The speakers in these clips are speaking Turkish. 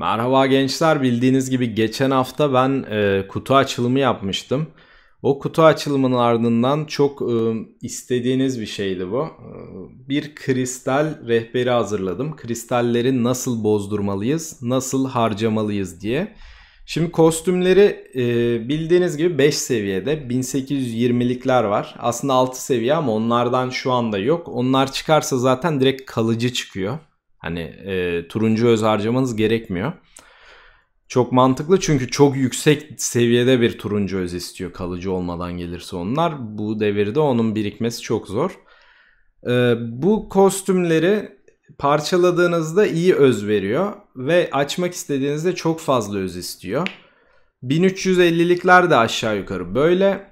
Merhaba gençler bildiğiniz gibi geçen hafta ben e, kutu açılımı yapmıştım. O kutu açılımının ardından çok e, istediğiniz bir şeydi bu. E, bir kristal rehberi hazırladım. Kristalleri nasıl bozdurmalıyız, nasıl harcamalıyız diye. Şimdi kostümleri e, bildiğiniz gibi 5 seviyede 1820'likler var. Aslında 6 seviye ama onlardan şu anda yok. Onlar çıkarsa zaten direkt kalıcı çıkıyor. Hani e, turuncu öz harcamanız gerekmiyor. Çok mantıklı çünkü çok yüksek seviyede bir turuncu öz istiyor kalıcı olmadan gelirse onlar. Bu devirde onun birikmesi çok zor. E, bu kostümleri parçaladığınızda iyi öz veriyor ve açmak istediğinizde çok fazla öz istiyor. 1350'likler de aşağı yukarı böyle.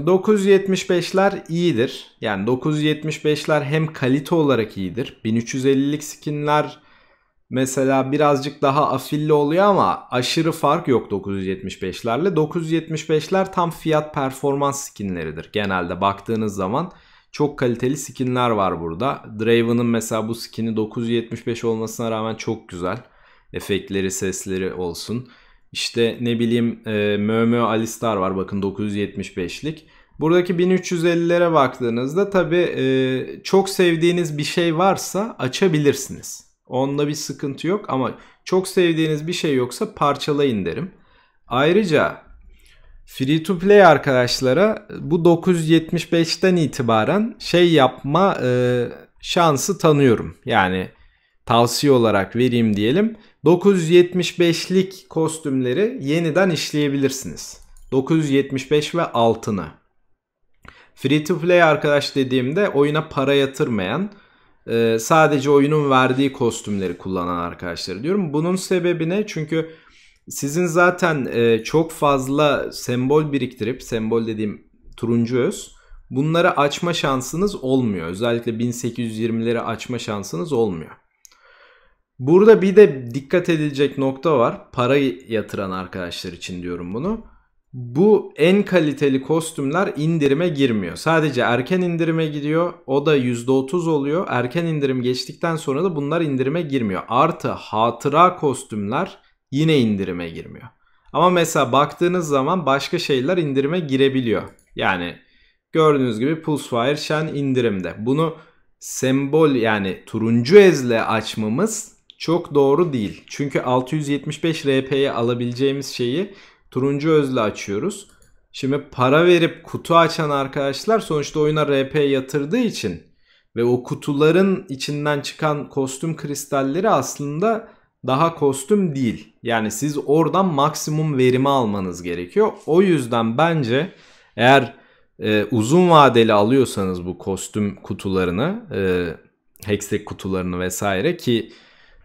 975'ler iyidir. Yani 975'ler hem kalite olarak iyidir. 1350'lik skinler mesela birazcık daha afilli oluyor ama aşırı fark yok 975'lerle. 975'ler tam fiyat performans skinleridir. Genelde baktığınız zaman çok kaliteli skinler var burada. Draven'ın mesela bu skini 975 olmasına rağmen çok güzel. Efektleri, sesleri olsun. İşte ne bileyim e, Mömö Alistar var bakın 975'lik. Buradaki 1350'lere baktığınızda tabii e, çok sevdiğiniz bir şey varsa açabilirsiniz. Onda bir sıkıntı yok ama çok sevdiğiniz bir şey yoksa parçalayın derim. Ayrıca Free to play arkadaşlara bu 975'ten itibaren şey yapma e, şansı tanıyorum. Yani tavsiye olarak vereyim diyelim. 975'lik kostümleri yeniden işleyebilirsiniz. 975 ve altını. Free to play arkadaş dediğimde oyuna para yatırmayan e, sadece oyunun verdiği kostümleri kullanan arkadaşlar diyorum. Bunun sebebi ne? Çünkü sizin zaten e, çok fazla sembol biriktirip sembol dediğim turuncu öz bunları açma şansınız olmuyor. Özellikle 1820'leri açma şansınız olmuyor. Burada bir de dikkat edilecek nokta var. Para yatıran arkadaşlar için diyorum bunu. Bu en kaliteli kostümler indirime girmiyor. Sadece erken indirime gidiyor. O da %30 oluyor. Erken indirim geçtikten sonra da bunlar indirime girmiyor. Artı hatıra kostümler yine indirime girmiyor. Ama mesela baktığınız zaman başka şeyler indirime girebiliyor. Yani gördüğünüz gibi Pulsefire Shen indirimde. Bunu sembol yani turuncu ezle açmamız çok doğru değil. Çünkü 675 RP'ye alabileceğimiz şeyi turuncu özle açıyoruz. Şimdi para verip kutu açan arkadaşlar sonuçta oyuna RP yatırdığı için ve o kutuların içinden çıkan kostüm kristalleri aslında daha kostüm değil. Yani siz oradan maksimum verimi almanız gerekiyor. O yüzden bence eğer e, uzun vadeli alıyorsanız bu kostüm kutularını, e, hextech kutularını vesaire ki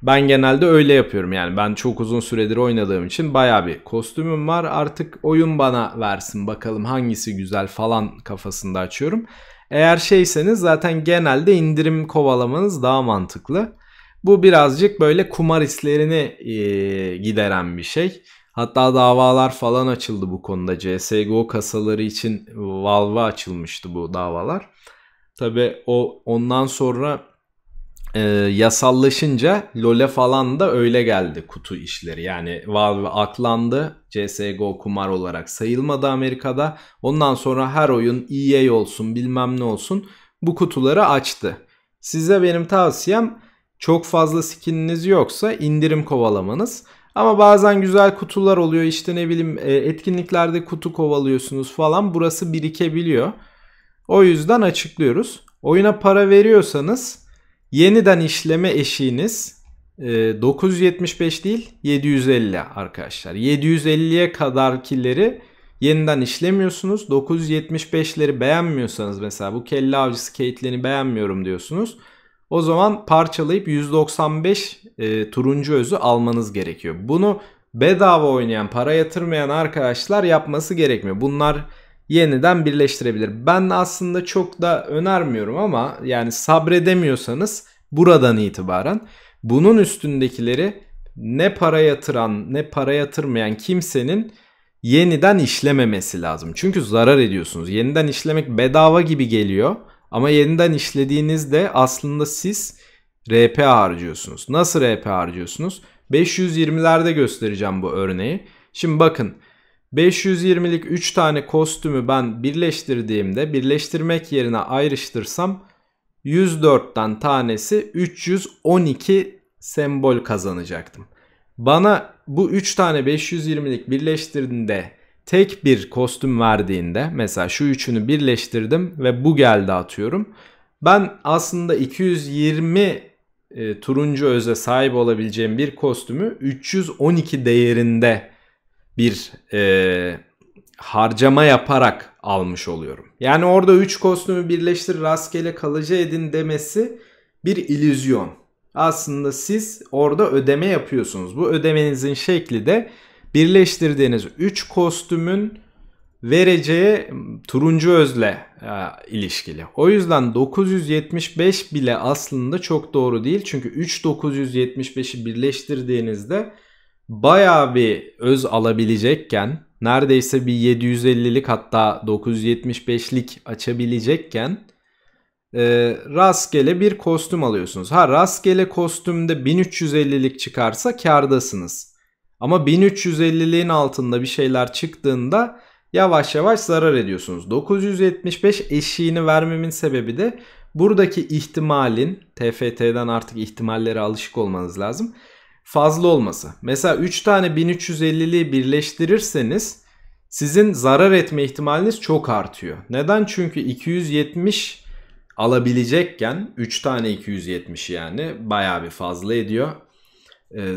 ben genelde öyle yapıyorum yani ben çok uzun süredir oynadığım için baya bir kostümüm var artık oyun bana versin bakalım hangisi güzel falan kafasında açıyorum. Eğer şeyseniz zaten genelde indirim kovalamanız daha mantıklı. Bu birazcık böyle kumar hislerini e, gideren bir şey. Hatta davalar falan açıldı bu konuda. CSGO kasaları için Valve'a açılmıştı bu davalar. Tabi o ondan sonra e, yasallaşınca LoL'e falan da öyle geldi kutu işleri. Yani Valve aklandı. CSGO kumar olarak sayılmadı Amerika'da. Ondan sonra her oyun EA olsun bilmem ne olsun bu kutuları açtı. Size benim tavsiyem çok fazla skininiz yoksa indirim kovalamanız. Ama bazen güzel kutular oluyor işte ne bileyim e, etkinliklerde kutu kovalıyorsunuz falan burası birikebiliyor. O yüzden açıklıyoruz. Oyuna para veriyorsanız Yeniden işleme eşiğiniz 975 e, değil 750 arkadaşlar. 750'ye kadarkileri yeniden işlemiyorsunuz. 975'leri beğenmiyorsanız mesela bu kelle avcısı Caitlyn'i beğenmiyorum diyorsunuz. O zaman parçalayıp 195 e, turuncu özü almanız gerekiyor. Bunu bedava oynayan, para yatırmayan arkadaşlar yapması gerekmiyor. Bunlar yeniden birleştirebilir. Ben aslında çok da önermiyorum ama yani sabredemiyorsanız buradan itibaren bunun üstündekileri ne para yatıran ne para yatırmayan kimsenin yeniden işlememesi lazım. Çünkü zarar ediyorsunuz. Yeniden işlemek bedava gibi geliyor ama yeniden işlediğinizde aslında siz RP harcıyorsunuz. Nasıl RP harcıyorsunuz? 520'lerde göstereceğim bu örneği. Şimdi bakın 520'lik 3 tane kostümü ben birleştirdiğimde birleştirmek yerine ayrıştırsam 104'ten tanesi 312 sembol kazanacaktım. Bana bu 3 tane 520'lik birleştirdiğinde tek bir kostüm verdiğinde mesela şu üçünü birleştirdim ve bu geldi atıyorum. Ben aslında 220 e, turuncu öze sahip olabileceğim bir kostümü 312 değerinde bir e, harcama yaparak almış oluyorum. Yani orada 3 kostümü birleştir rastgele kalıcı edin demesi bir ilüzyon. Aslında siz orada ödeme yapıyorsunuz. Bu ödemenizin şekli de birleştirdiğiniz 3 kostümün vereceği turuncu özle e, ilişkili. O yüzden 975 bile aslında çok doğru değil. Çünkü 3 975'i birleştirdiğinizde bayağı bir öz alabilecekken neredeyse bir 750'lik hatta 975'lik açabilecekken e, rastgele bir kostüm alıyorsunuz. Ha rastgele kostümde 1350'lik çıkarsa kardasınız. Ama 1350'liğin altında bir şeyler çıktığında yavaş yavaş zarar ediyorsunuz. 975 eşiğini vermemin sebebi de buradaki ihtimalin TFT'den artık ihtimallere alışık olmanız lazım fazla olması. Mesela 3 tane 1350'liği birleştirirseniz sizin zarar etme ihtimaliniz çok artıyor. Neden? Çünkü 270 alabilecekken 3 tane 270 yani baya bir fazla ediyor.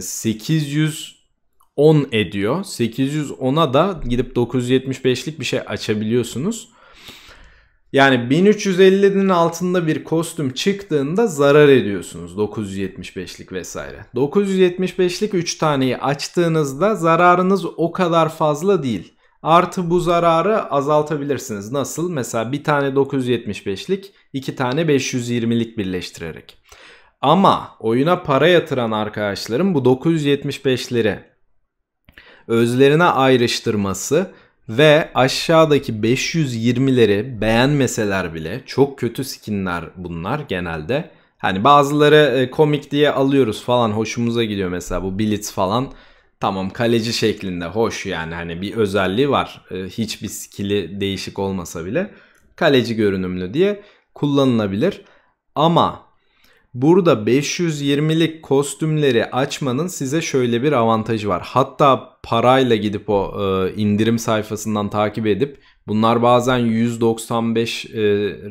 810 ee, ediyor. 810'a da gidip 975'lik bir şey açabiliyorsunuz. Yani 1350'nin altında bir kostüm çıktığında zarar ediyorsunuz 975'lik vesaire. 975'lik 3 taneyi açtığınızda zararınız o kadar fazla değil. Artı bu zararı azaltabilirsiniz. Nasıl? Mesela bir tane 975'lik, iki tane 520'lik birleştirerek. Ama oyuna para yatıran arkadaşların bu 975'leri özlerine ayrıştırması ve aşağıdaki 520'leri beğenmeseler bile çok kötü skinler bunlar genelde. Hani bazıları e, komik diye alıyoruz falan hoşumuza gidiyor mesela bu Blitz falan. Tamam kaleci şeklinde hoş yani hani bir özelliği var. E, hiçbir skill'i değişik olmasa bile kaleci görünümlü diye kullanılabilir. Ama Burada 520'lik kostümleri açmanın size şöyle bir avantajı var. Hatta parayla gidip o e, indirim sayfasından takip edip bunlar bazen 195 e,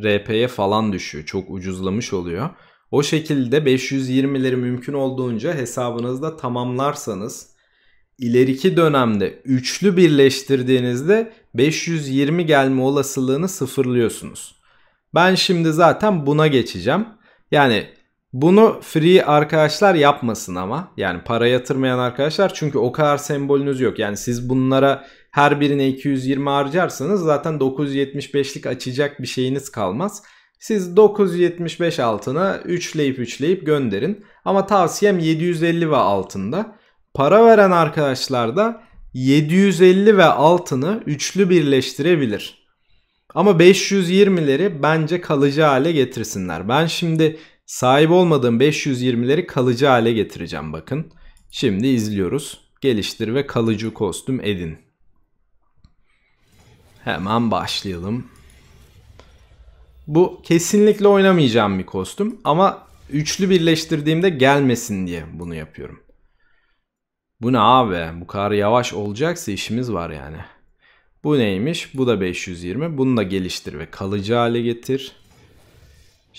RP'ye falan düşüyor. Çok ucuzlamış oluyor. O şekilde 520'leri mümkün olduğunca hesabınızda tamamlarsanız ileriki dönemde üçlü birleştirdiğinizde 520 gelme olasılığını sıfırlıyorsunuz. Ben şimdi zaten buna geçeceğim. Yani bunu free arkadaşlar yapmasın ama. Yani para yatırmayan arkadaşlar çünkü o kadar sembolünüz yok. Yani siz bunlara her birine 220 harcarsanız zaten 975'lik açacak bir şeyiniz kalmaz. Siz 975 altına üçleyip üçleyip gönderin. Ama tavsiyem 750 ve altında. Para veren arkadaşlar da 750 ve altını üçlü birleştirebilir. Ama 520'leri bence kalıcı hale getirsinler. Ben şimdi Sahip olmadığım 520'leri kalıcı hale getireceğim bakın. Şimdi izliyoruz. Geliştir ve kalıcı kostüm edin. Hemen başlayalım. Bu kesinlikle oynamayacağım bir kostüm ama üçlü birleştirdiğimde gelmesin diye bunu yapıyorum. Bu ne abi? Bu kadar yavaş olacaksa işimiz var yani. Bu neymiş? Bu da 520. Bunu da geliştir ve kalıcı hale getir.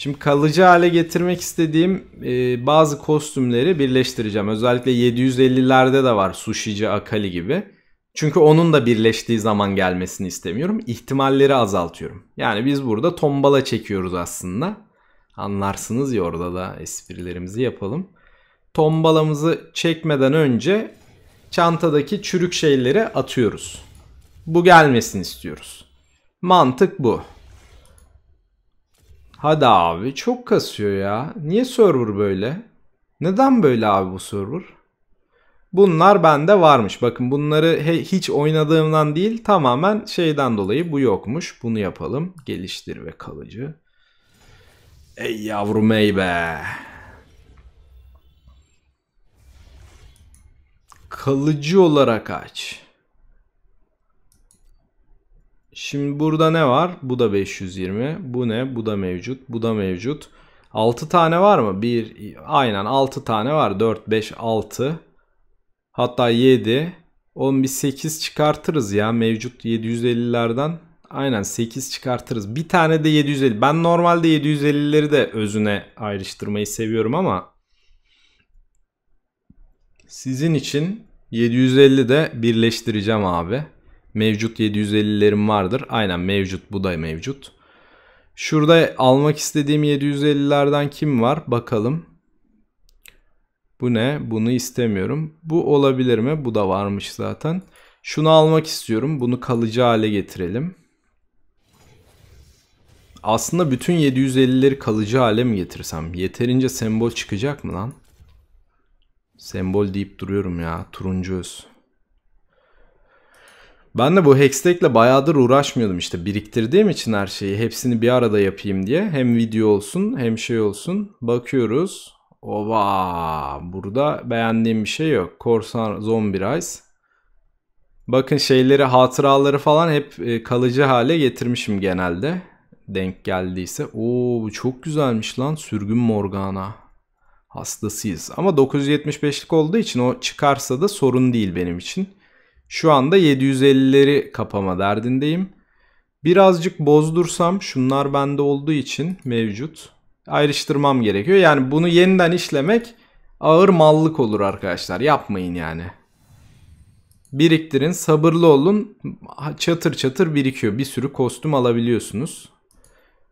Şimdi kalıcı hale getirmek istediğim e, bazı kostümleri birleştireceğim. Özellikle 750'lerde de var Sushici Akali gibi. Çünkü onun da birleştiği zaman gelmesini istemiyorum. İhtimalleri azaltıyorum. Yani biz burada tombala çekiyoruz aslında. Anlarsınız ya orada da esprilerimizi yapalım. Tombalamızı çekmeden önce çantadaki çürük şeyleri atıyoruz. Bu gelmesini istiyoruz. Mantık bu. Hadi abi çok kasıyor ya. Niye server böyle? Neden böyle abi bu server? Bunlar bende varmış. Bakın bunları hiç oynadığımdan değil tamamen şeyden dolayı bu yokmuş. Bunu yapalım. Geliştir ve kalıcı. Ey yavrum ey be. Kalıcı olarak aç. Şimdi burada ne var? Bu da 520. Bu ne? Bu da mevcut. Bu da mevcut. 6 tane var mı? 1 aynen 6 tane var. 4 5 6 hatta 7. Oğlum bir 8 çıkartırız ya mevcut 750'lerden. Aynen 8 çıkartırız. Bir tane de 750. Ben normalde 750'leri de özüne ayrıştırmayı seviyorum ama sizin için 750 de birleştireceğim abi. Mevcut 750'lerim vardır. Aynen mevcut bu da mevcut. Şurada almak istediğim 750'lerden kim var? Bakalım. Bu ne? Bunu istemiyorum. Bu olabilir mi? Bu da varmış zaten. Şunu almak istiyorum. Bunu kalıcı hale getirelim. Aslında bütün 750'leri kalıcı hale mi getirsem? Yeterince sembol çıkacak mı lan? Sembol deyip duruyorum ya. Turuncu öz. Ben de bu Hextech'le bayağıdır uğraşmıyordum işte biriktirdiğim için her şeyi hepsini bir arada yapayım diye. Hem video olsun hem şey olsun. Bakıyoruz. Ova burada beğendiğim bir şey yok. Korsan Zombie Rise. Bakın şeyleri hatıraları falan hep e, kalıcı hale getirmişim genelde. Denk geldiyse. Oo çok güzelmiş lan sürgün Morgana. Hastasıyız. Ama 975'lik olduğu için o çıkarsa da sorun değil benim için. Şu anda 750'leri kapama derdindeyim. Birazcık bozdursam şunlar bende olduğu için mevcut. Ayrıştırmam gerekiyor. Yani bunu yeniden işlemek ağır mallık olur arkadaşlar. Yapmayın yani. Biriktirin, sabırlı olun. Çatır çatır birikiyor. Bir sürü kostüm alabiliyorsunuz.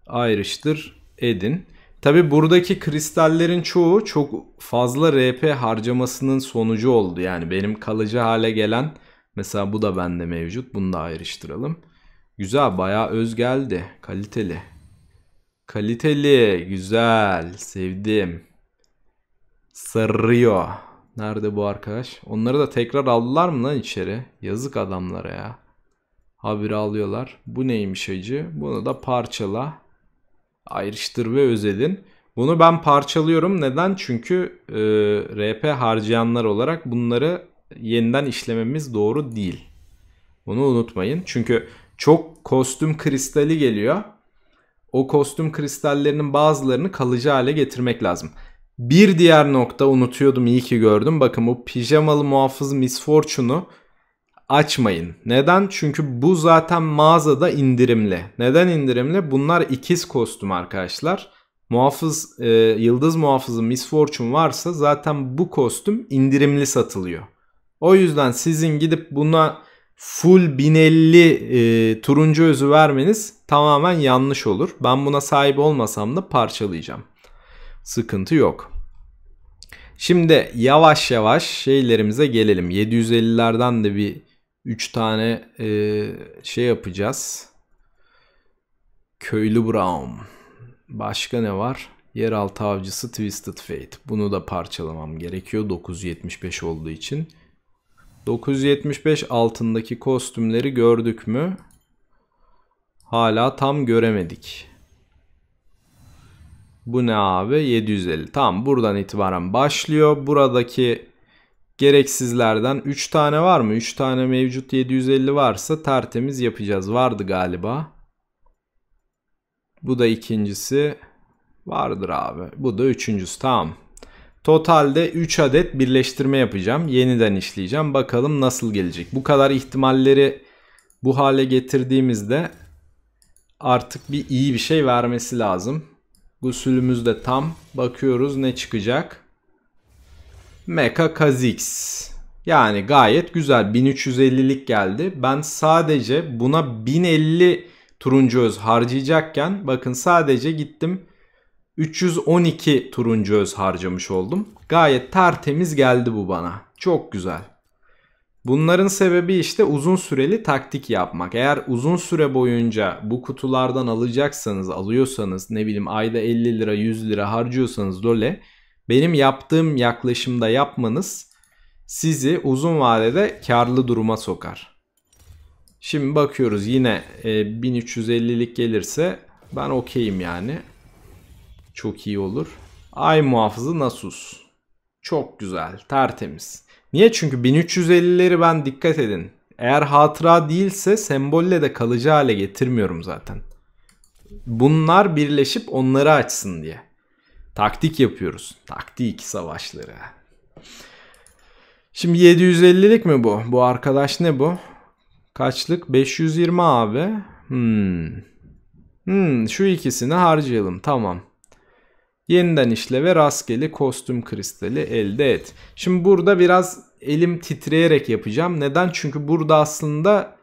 Ayrıştır edin. Tabi buradaki kristallerin çoğu çok fazla RP harcamasının sonucu oldu. Yani benim kalıcı hale gelen Mesela bu da bende mevcut. Bunu da ayrıştıralım. Güzel bayağı öz geldi. Kaliteli. Kaliteli. Güzel. Sevdim. Sarıyor. Nerede bu arkadaş? Onları da tekrar aldılar mı lan içeri? Yazık adamlara ya. Habire alıyorlar. Bu neymiş acı? Bunu da parçala. Ayrıştır ve özedin. Bunu ben parçalıyorum. Neden? Çünkü e, RP harcayanlar olarak bunları yeniden işlememiz doğru değil. Bunu unutmayın. Çünkü çok kostüm kristali geliyor. O kostüm kristallerinin bazılarını kalıcı hale getirmek lazım. Bir diğer nokta unutuyordum iyi ki gördüm. Bakın bu pijamalı muhafız misfortune'u açmayın. Neden? Çünkü bu zaten mağazada indirimli. Neden indirimli? Bunlar ikiz kostüm arkadaşlar. Muhafız, e, yıldız muhafızı Miss Fortune varsa zaten bu kostüm indirimli satılıyor. O yüzden sizin gidip buna full 1050 e, turuncu özü vermeniz tamamen yanlış olur. Ben buna sahip olmasam da parçalayacağım. Sıkıntı yok. Şimdi yavaş yavaş şeylerimize gelelim. 750'lerden de bir 3 tane e, şey yapacağız. Köylü Brown. Başka ne var? Yeraltı avcısı Twisted Fate. Bunu da parçalamam gerekiyor 975 olduğu için. 975 altındaki kostümleri gördük mü? Hala tam göremedik. Bu ne abi? 750. Tamam buradan itibaren başlıyor. Buradaki gereksizlerden 3 tane var mı? 3 tane mevcut 750 varsa tertemiz yapacağız. Vardı galiba. Bu da ikincisi. Vardır abi. Bu da üçüncüsü. Tamam. Totalde 3 adet birleştirme yapacağım. Yeniden işleyeceğim. Bakalım nasıl gelecek. Bu kadar ihtimalleri bu hale getirdiğimizde artık bir iyi bir şey vermesi lazım. Gusülümüz de tam. Bakıyoruz ne çıkacak. Mecha Kazix. Yani gayet güzel 1350'lik geldi. Ben sadece buna 1050 turuncu öz harcayacakken bakın sadece gittim 312 turuncu öz harcamış oldum. Gayet tertemiz geldi bu bana. Çok güzel. Bunların sebebi işte uzun süreli taktik yapmak. Eğer uzun süre boyunca bu kutulardan alacaksanız, alıyorsanız ne bileyim ayda 50 lira 100 lira harcıyorsanız dole benim yaptığım yaklaşımda yapmanız sizi uzun vadede karlı duruma sokar. Şimdi bakıyoruz yine 1350'lik e, gelirse ben okeyim yani. Çok iyi olur. Ay muhafızı Nasus. Çok güzel. Tertemiz. Niye? Çünkü 1350'leri ben dikkat edin. Eğer hatıra değilse sembolle de kalıcı hale getirmiyorum zaten. Bunlar birleşip onları açsın diye. Taktik yapıyoruz. Taktik savaşları. Şimdi 750'lik mi bu? Bu arkadaş ne bu? Kaçlık? 520 abi. Hmm. Hmm, şu ikisini harcayalım. Tamam. Yeniden işle ve rastgele kostüm kristali elde et. Şimdi burada biraz elim titreyerek yapacağım. Neden? Çünkü burada aslında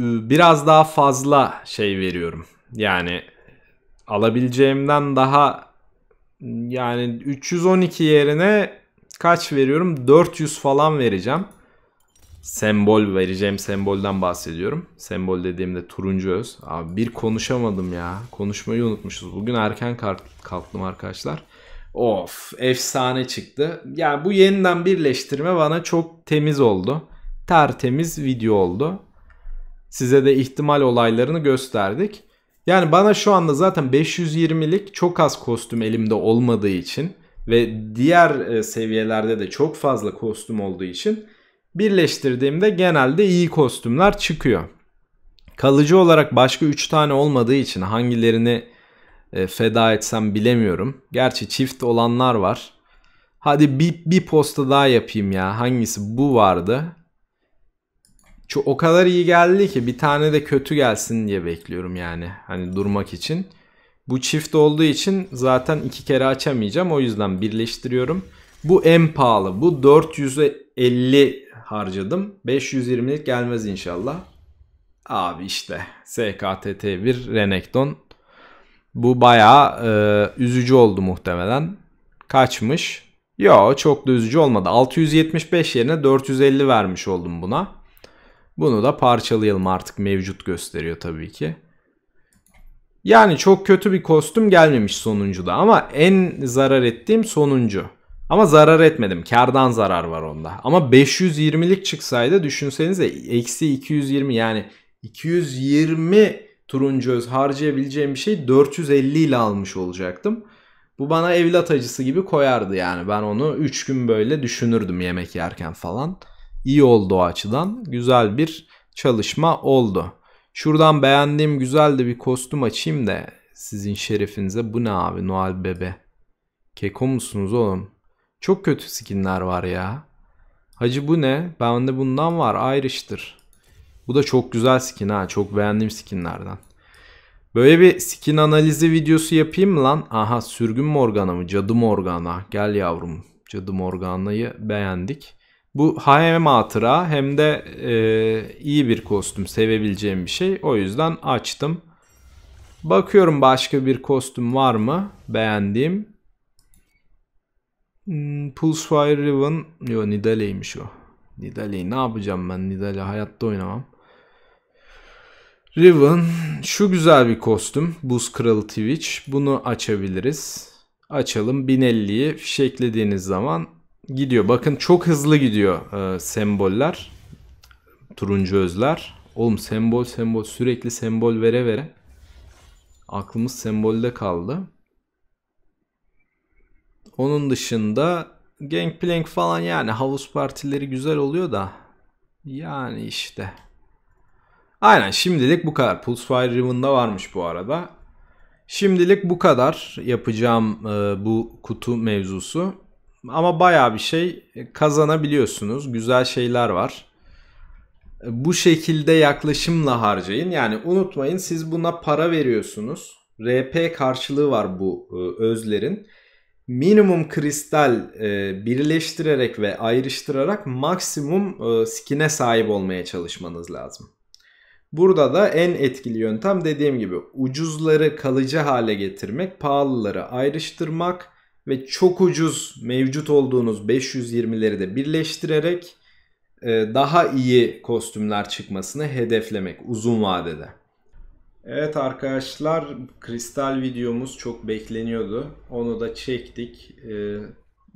ıı, biraz daha fazla şey veriyorum. Yani alabileceğimden daha yani 312 yerine kaç veriyorum? 400 falan vereceğim sembol vereceğim sembolden bahsediyorum. Sembol dediğimde turuncu öz. Abi bir konuşamadım ya. Konuşmayı unutmuşuz. Bugün erken kalktım arkadaşlar. Of efsane çıktı. Yani bu yeniden birleştirme bana çok temiz oldu. Tertemiz video oldu. Size de ihtimal olaylarını gösterdik. Yani bana şu anda zaten 520'lik çok az kostüm elimde olmadığı için ve diğer e, seviyelerde de çok fazla kostüm olduğu için Birleştirdiğimde genelde iyi kostümler çıkıyor. Kalıcı olarak başka 3 tane olmadığı için hangilerini e, feda etsem bilemiyorum. Gerçi çift olanlar var. Hadi bir, bir posta daha yapayım ya. Hangisi? Bu vardı. Şu o kadar iyi geldi ki bir tane de kötü gelsin diye bekliyorum yani. Hani durmak için. Bu çift olduğu için zaten iki kere açamayacağım. O yüzden birleştiriyorum. Bu en pahalı. Bu 450 harcadım. 520'lik gelmez inşallah. Abi işte SKTT1 Renekton. Bu bayağı e, üzücü oldu muhtemelen. Kaçmış. Yo çok da üzücü olmadı. 675 yerine 450 vermiş oldum buna. Bunu da parçalayalım artık mevcut gösteriyor tabii ki. Yani çok kötü bir kostüm gelmemiş sonuncuda ama en zarar ettiğim sonuncu. Ama zarar etmedim. Kardan zarar var onda. Ama 520'lik çıksaydı düşünsenize eksi 220 yani 220 turuncu öz harcayabileceğim bir şey 450 ile almış olacaktım. Bu bana evlat acısı gibi koyardı yani. Ben onu 3 gün böyle düşünürdüm yemek yerken falan. İyi oldu o açıdan. Güzel bir çalışma oldu. Şuradan beğendiğim güzel de bir kostüm açayım da sizin şerefinize. Bu ne abi Noel Bebe? Keko musunuz oğlum? Çok kötü skinler var ya. Hacı bu ne? Bende bundan var. Ayrıştır. Bu da çok güzel skin ha. Çok beğendiğim skinlerden. Böyle bir skin analizi videosu yapayım mı lan? Aha sürgün Morgana mı? Cadı Morgana. Gel yavrum. Cadı Morgana'yı beğendik. Bu hem hatıra hem de e, iyi bir kostüm. Sevebileceğim bir şey. O yüzden açtım. Bakıyorum başka bir kostüm var mı? Beğendiğim. Hmm, Pulsefire Riven. Yo Nidalee'ymiş o. Nidalee'yi ne yapacağım ben? Nidalee hayatta oynamam. Riven. Şu güzel bir kostüm. Buz Kralı Twitch. Bunu açabiliriz. Açalım. 1050'yi fişeklediğiniz zaman gidiyor. Bakın çok hızlı gidiyor e, semboller. Turuncu özler. Oğlum sembol sembol sürekli sembol vere vere. Aklımız sembolde kaldı. Onun dışında Gangplank falan yani havuz partileri güzel oluyor da yani işte. Aynen şimdilik bu kadar. Pulsefire Riven'da varmış bu arada. Şimdilik bu kadar yapacağım e, bu kutu mevzusu. Ama baya bir şey kazanabiliyorsunuz. Güzel şeyler var. Bu şekilde yaklaşımla harcayın. Yani unutmayın siz buna para veriyorsunuz. RP karşılığı var bu e, özlerin minimum kristal e, birleştirerek ve ayrıştırarak maksimum e, skin'e sahip olmaya çalışmanız lazım. Burada da en etkili yöntem dediğim gibi ucuzları kalıcı hale getirmek, pahalıları ayrıştırmak ve çok ucuz mevcut olduğunuz 520'leri de birleştirerek e, daha iyi kostümler çıkmasını hedeflemek uzun vadede. Evet arkadaşlar kristal videomuz çok bekleniyordu. Onu da çektik. Ee,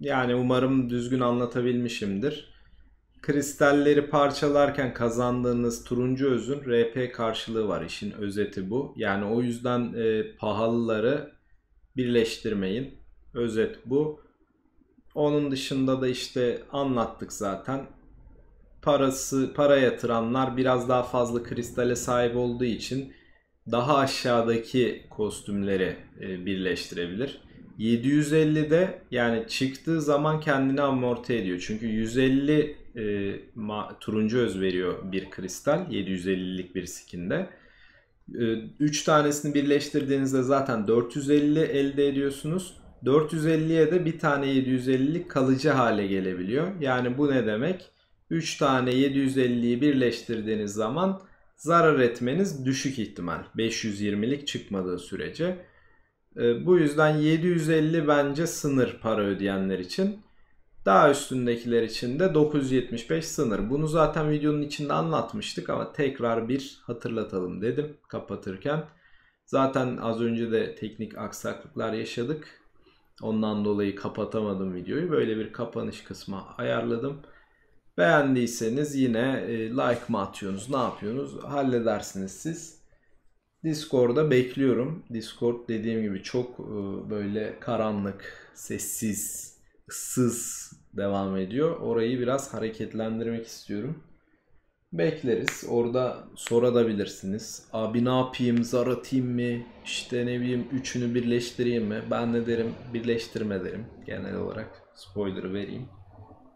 yani umarım düzgün anlatabilmişimdir. Kristalleri parçalarken kazandığınız turuncu özün RP karşılığı var. İşin özeti bu. Yani o yüzden e, pahalıları birleştirmeyin. Özet bu. Onun dışında da işte anlattık zaten. Parası para yatıranlar biraz daha fazla kristale sahip olduğu için daha aşağıdaki kostümleri e, birleştirebilir. 750'de yani çıktığı zaman kendini amorti ediyor. Çünkü 150 e, ma, turuncu öz veriyor bir kristal 750'lik bir skinde. 3 e, tanesini birleştirdiğinizde zaten 450 elde ediyorsunuz. 450'ye de bir tane 750'lik kalıcı hale gelebiliyor. Yani bu ne demek? 3 tane 750'yi birleştirdiğiniz zaman zarar etmeniz düşük ihtimal. 520'lik çıkmadığı sürece. Ee, bu yüzden 750 bence sınır para ödeyenler için. Daha üstündekiler için de 975 sınır. Bunu zaten videonun içinde anlatmıştık ama tekrar bir hatırlatalım dedim kapatırken. Zaten az önce de teknik aksaklıklar yaşadık. Ondan dolayı kapatamadım videoyu. Böyle bir kapanış kısmı ayarladım. Beğendiyseniz yine e, like mı atıyorsunuz? Ne yapıyorsunuz? Halledersiniz siz. Discord'da bekliyorum. Discord dediğim gibi çok e, böyle karanlık, sessiz, ıssız devam ediyor. Orayı biraz hareketlendirmek istiyorum. Bekleriz. Orada sorabilirsiniz. Abi ne yapayım? Zar atayım mı? İşte ne bileyim üçünü birleştireyim mi? Ben ne derim? Birleştirme derim. Genel olarak spoiler vereyim.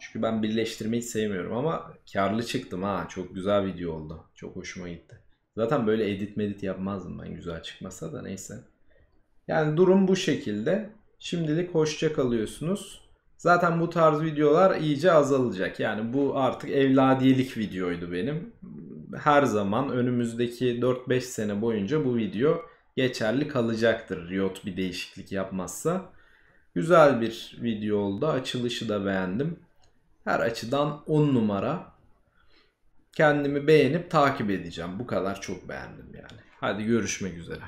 Çünkü ben birleştirmeyi sevmiyorum ama karlı çıktım ha. Çok güzel video oldu. Çok hoşuma gitti. Zaten böyle edit medit yapmazdım ben güzel çıkmasa da neyse. Yani durum bu şekilde. Şimdilik hoşça kalıyorsunuz. Zaten bu tarz videolar iyice azalacak. Yani bu artık evladiyelik videoydu benim. Her zaman önümüzdeki 4-5 sene boyunca bu video geçerli kalacaktır. Riot bir değişiklik yapmazsa. Güzel bir video oldu. Açılışı da beğendim. Her açıdan 10 numara. Kendimi beğenip takip edeceğim. Bu kadar çok beğendim yani. Hadi görüşmek üzere.